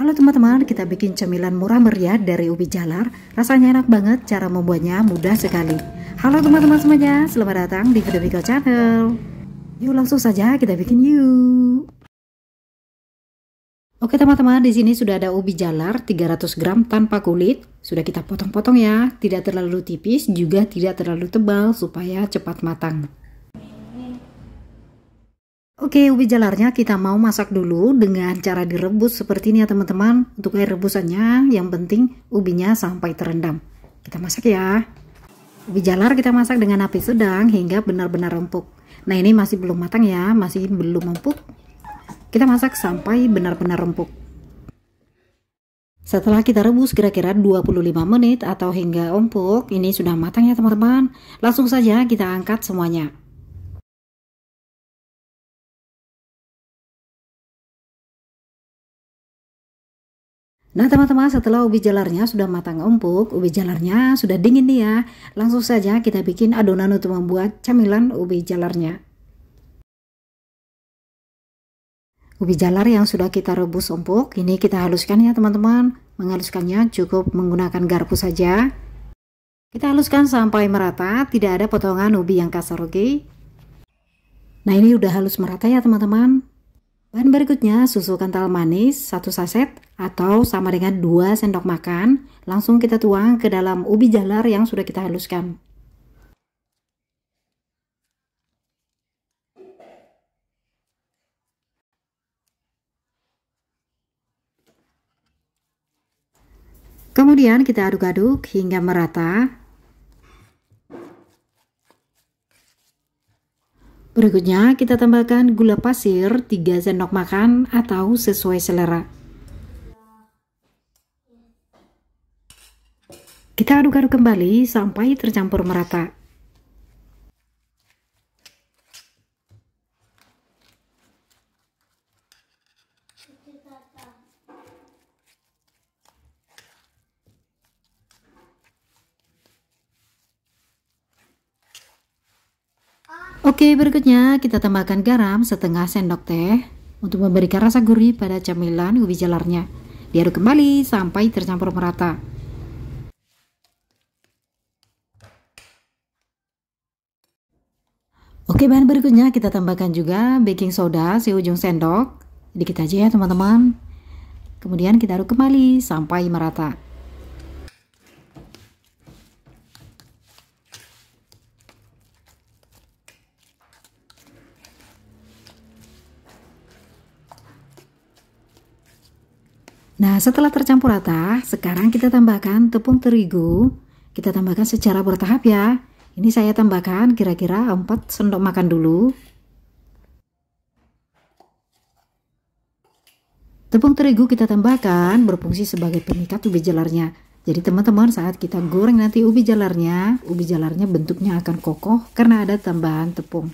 Halo teman-teman, kita bikin cemilan murah meriah dari ubi jalar. Rasanya enak banget, cara membuatnya mudah sekali. Halo teman-teman semuanya, selamat datang di Video Biko Channel. Yuk langsung saja kita bikin yuk. Oke teman-teman, di sini sudah ada ubi jalar 300 gram tanpa kulit. Sudah kita potong-potong ya, tidak terlalu tipis, juga tidak terlalu tebal supaya cepat matang. Oke, ubi jalarnya kita mau masak dulu dengan cara direbus seperti ini ya teman-teman. Untuk air rebusannya yang penting ubinya sampai terendam. Kita masak ya. Ubi jalar kita masak dengan api sedang hingga benar-benar empuk. Nah ini masih belum matang ya, masih belum empuk. Kita masak sampai benar-benar empuk. Setelah kita rebus kira-kira 25 menit atau hingga empuk, ini sudah matang ya teman-teman. Langsung saja kita angkat semuanya. Nah teman-teman setelah ubi jalarnya sudah matang empuk, ubi jalarnya sudah dingin nih ya. Langsung saja kita bikin adonan untuk membuat camilan ubi jalarnya. Ubi jalar yang sudah kita rebus empuk, ini kita haluskan ya teman-teman. Menghaluskannya cukup menggunakan garpu saja. Kita haluskan sampai merata, tidak ada potongan ubi yang kasar oke. Okay? Nah ini udah halus merata ya teman-teman. Bahan berikutnya, susu kental manis 1 saset atau sama dengan 2 sendok makan. Langsung kita tuang ke dalam ubi jalar yang sudah kita haluskan. Kemudian kita aduk-aduk hingga merata Berikutnya kita tambahkan gula pasir 3 sendok makan atau sesuai selera. Kita aduk-aduk kembali sampai tercampur merata. Oke, berikutnya kita tambahkan garam setengah sendok teh untuk memberikan rasa gurih pada camilan ubi jalarnya. Diaduk kembali sampai tercampur merata. Oke, bahan berikutnya kita tambahkan juga baking soda si ujung sendok. Dikit aja ya, teman-teman. Kemudian kita aduk kembali sampai merata. Nah, setelah tercampur rata, sekarang kita tambahkan tepung terigu. Kita tambahkan secara bertahap ya. Ini saya tambahkan kira-kira 4 sendok makan dulu. Tepung terigu kita tambahkan berfungsi sebagai pengikat ubi jalarnya. Jadi teman-teman saat kita goreng nanti ubi jalarnya, ubi jalarnya bentuknya akan kokoh karena ada tambahan tepung.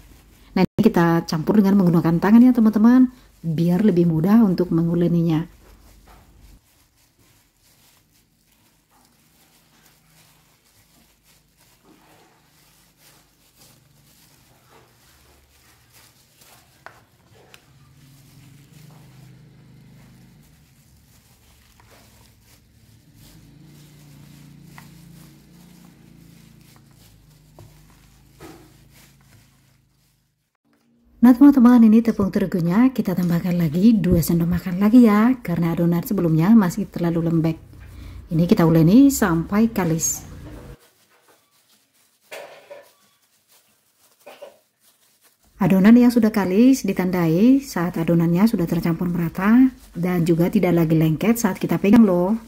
Nah, ini kita campur dengan menggunakan tangan ya teman-teman, biar lebih mudah untuk menguleninya. Nah teman-teman ini tepung terigunya kita tambahkan lagi 2 sendok makan lagi ya karena adonan sebelumnya masih terlalu lembek. Ini kita uleni sampai kalis. Adonan yang sudah kalis ditandai saat adonannya sudah tercampur merata dan juga tidak lagi lengket saat kita pegang loh.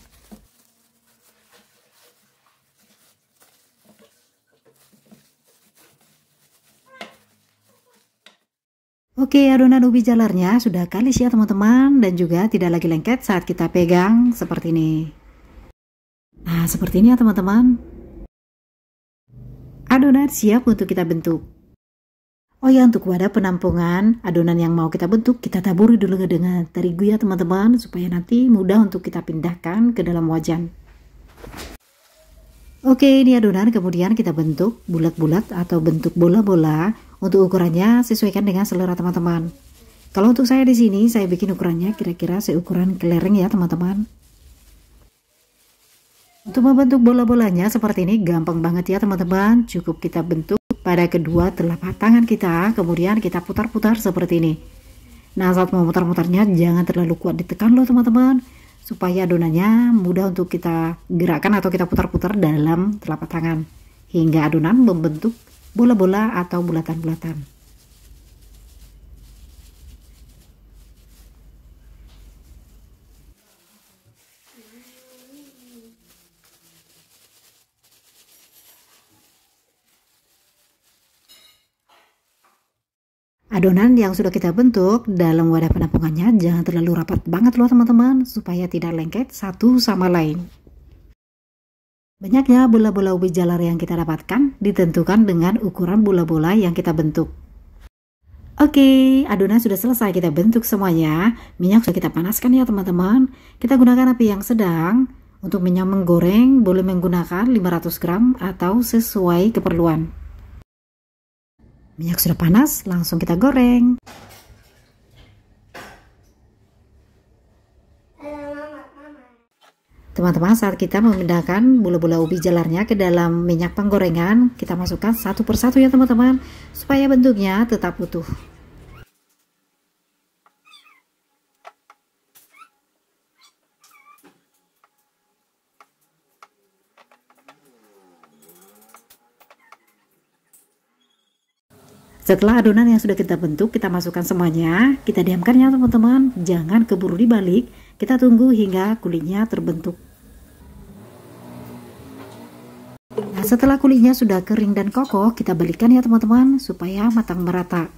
Oke, adonan ubi jalarnya sudah kalis ya teman-teman dan juga tidak lagi lengket saat kita pegang seperti ini. Nah, seperti ini ya teman-teman. Adonan siap untuk kita bentuk. Oh ya, untuk wadah penampungan, adonan yang mau kita bentuk kita taburi dulu dengan terigu ya teman-teman supaya nanti mudah untuk kita pindahkan ke dalam wajan. Oke, ini adonan kemudian kita bentuk bulat-bulat atau bentuk bola-bola untuk ukurannya, sesuaikan dengan selera teman-teman. Kalau untuk saya di sini, saya bikin ukurannya kira-kira seukuran kelereng ya teman-teman. Untuk membentuk bola-bolanya seperti ini gampang banget ya teman-teman. Cukup kita bentuk pada kedua telapak tangan kita, kemudian kita putar-putar seperti ini. Nah saat memutar putarnya jangan terlalu kuat ditekan loh teman-teman. Supaya adonannya mudah untuk kita gerakkan atau kita putar-putar dalam telapak tangan. Hingga adonan membentuk bola-bola atau bulatan-bulatan. Adonan yang sudah kita bentuk dalam wadah penampungannya jangan terlalu rapat banget loh teman-teman supaya tidak lengket satu sama lain. Banyaknya bola-bola ubi jalar yang kita dapatkan ditentukan dengan ukuran bola-bola yang kita bentuk. Oke, adonan sudah selesai kita bentuk semuanya. Minyak sudah kita panaskan ya teman-teman. Kita gunakan api yang sedang. Untuk minyak menggoreng boleh menggunakan 500 gram atau sesuai keperluan. Minyak sudah panas, langsung kita goreng. Teman-teman, saat kita memindahkan bola-bola ubi jalarnya ke dalam minyak penggorengan, kita masukkan satu persatu ya teman-teman, supaya bentuknya tetap utuh. Setelah adonan yang sudah kita bentuk, kita masukkan semuanya. Kita diamkan ya teman-teman. Jangan keburu dibalik. Kita tunggu hingga kulitnya terbentuk. Setelah kulitnya sudah kering dan kokoh, kita balikan ya teman-teman supaya matang merata.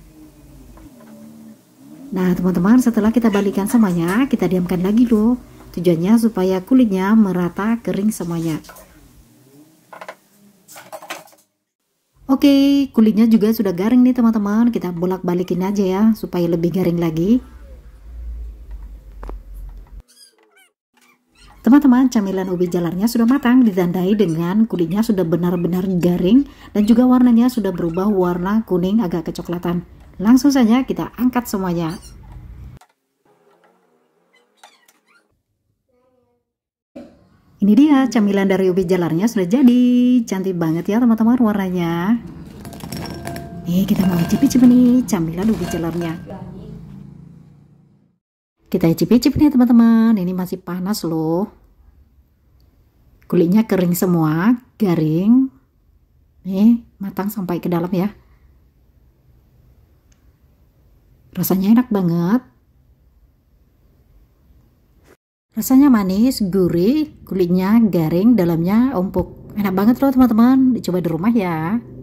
Nah teman-teman setelah kita balikan semuanya, kita diamkan lagi dulu. Tujuannya supaya kulitnya merata kering semuanya. Oke, kulitnya juga sudah garing nih teman-teman. Kita bolak-balikin aja ya supaya lebih garing lagi. Teman-teman, camilan ubi jalarnya sudah matang, ditandai dengan kulitnya sudah benar-benar garing dan juga warnanya sudah berubah warna kuning agak kecoklatan. Langsung saja kita angkat semuanya. Ini dia camilan dari ubi jalarnya sudah jadi. Cantik banget ya teman-teman warnanya. Nih kita mau icip-icip nih camilan ubi jalarnya. Kita icip-icip nih teman-teman. Ini masih panas loh. Kulitnya kering semua, garing. Nih, matang sampai ke dalam ya. Rasanya enak banget. Rasanya manis, gurih, kulitnya garing, dalamnya empuk. Enak banget loh teman-teman, dicoba di rumah ya.